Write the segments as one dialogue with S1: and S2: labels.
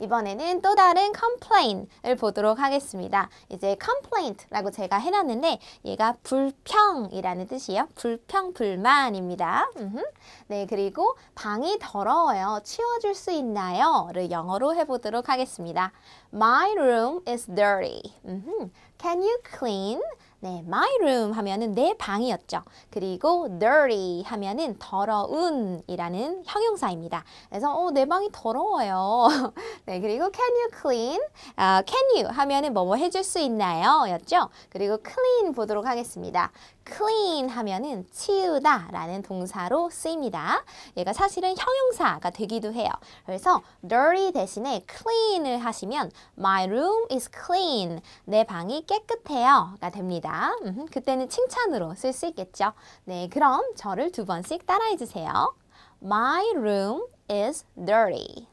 S1: 이번에는 또 다른 c o m p l a i n 을 보도록 하겠습니다. 이제 complaint라고 제가 해놨는데 얘가 불평이라는 뜻이에요. 불평, 불만입니다. 음흠. 네, 그리고 방이 더러워요. 치워줄 수 있나요? 를 영어로 해보도록 하겠습니다. My room is dirty. 음흠. Can you clean? 네, my room 하면은 내 방이었죠. 그리고 dirty 하면은 더러운이라는 형용사입니다. 그래서 어, 내 방이 더러워요. 네, 그리고 can you clean? 아, can you 하면은 뭐뭐 해줄 수 있나요? 였죠. 그리고 clean 보도록 하겠습니다. clean 하면은 치우다 라는 동사로 쓰입니다. 얘가 사실은 형용사가 되기도 해요. 그래서 dirty 대신에 clean을 하시면 my room is clean. 내 방이 깨끗해요. 가 됩니다. 있다. 음, 그때는 칭찬으로 쓸 수 있겠죠. 네, 그럼 저를 두 번씩 따라해 주세요. My room is dirty.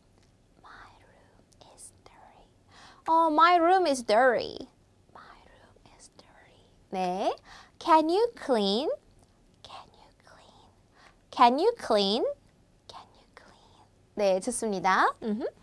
S1: My room is dirty. Oh, my room is dirty. My room is dirty. 네. Can you clean? Can you clean? Can you clean? Can you clean? 네, 좋습니다. 음흠.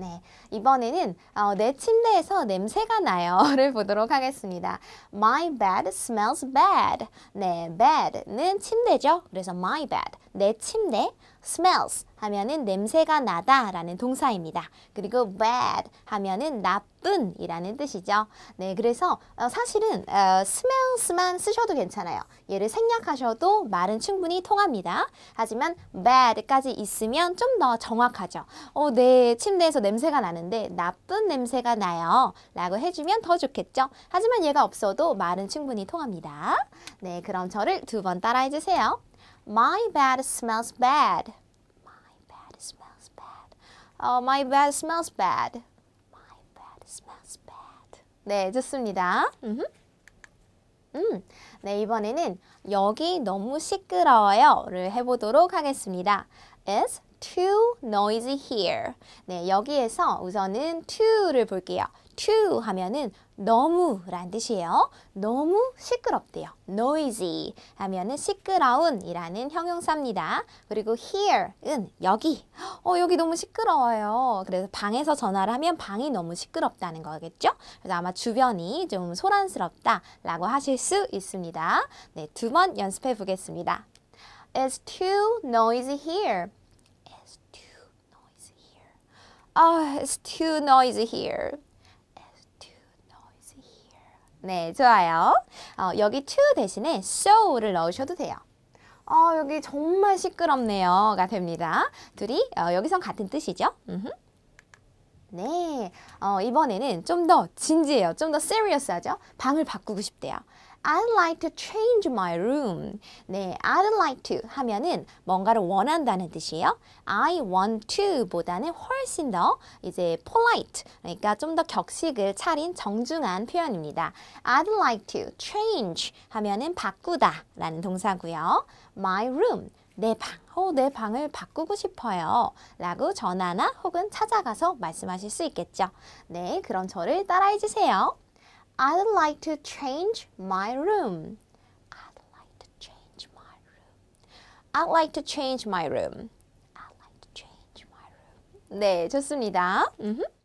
S1: 네, 이번에는 어, 내 침대에서 냄새가 나요를 보도록 하겠습니다. My bed smells bad. 네, bed는 침대죠. 그래서 my bed, 내 침대, smells, 하면은 냄새가 나다라는 동사입니다. 그리고 bad 하면은 나쁜이라는 뜻이죠. 네, 그래서 어, 사실은 어, smells만 쓰셔도 괜찮아요. 얘를 생략하셔도 말은 충분히 통합니다. 하지만 bad까지 있으면 좀 더 정확하죠. 어, 네, 침대에서 냄새가 나는데 나쁜 냄새가 나요. 라고 해주면 더 좋겠죠. 하지만 얘가 없어도 말은 충분히 통합니다. 네, 그럼 저를 두 번 따라해주세요. My bed smells bad. 어, my bed smells bad. My bed smells bad. 네, 좋습니다. 음, 네, 이번에는 여기 너무 시끄러워요 를 해보도록 하겠습니다. It's too noisy here. 네, 여기에서 우선은 too를 볼게요. too 하면은 너무 라는 뜻이에요. 너무 시끄럽대요. noisy 하면은 시끄러운 이라는 형용사입니다. 그리고 here은 여기. 어, 여기 너무 시끄러워요. 그래서 방에서 전화를 하면 방이 너무 시끄럽다는 거겠죠? 그래서 아마 주변이 좀 소란스럽다 라고 하실 수 있습니다. 네, 두 번 연습해 보겠습니다. It's too noisy here. Oh, it's too noisy here. It's too noisy here. 네, 좋아요. 어, 여기 too 대신에 so를 넣으셔도 돼요. 어, 여기 정말 시끄럽네요가 됩니다. 둘이 어, 여기선 같은 뜻이죠. 네, 어, 이번에는 좀 더 진지해요. 좀 더 serious 하죠. 방을 바꾸고 싶대요. I'd like to change my room. 네, I'd like to 하면은 뭔가를 원한다는 뜻이에요. I want to 보다는 훨씬 더 이제 polite 그러니까 좀 더 격식을 차린 정중한 표현입니다. I'd like to change 하면은 바꾸다 라는 동사고요. My room 내 방, 어, 내 방을 바꾸고 싶어요 라고 전화나 혹은 찾아가서 말씀하실 수 있겠죠. 네, 그럼 저를 따라해 주세요. I'd like to change my room. I'd like to change my room. I'd like to change my room. I'd like to change my room. 네, 좋습니다. Mm -hmm.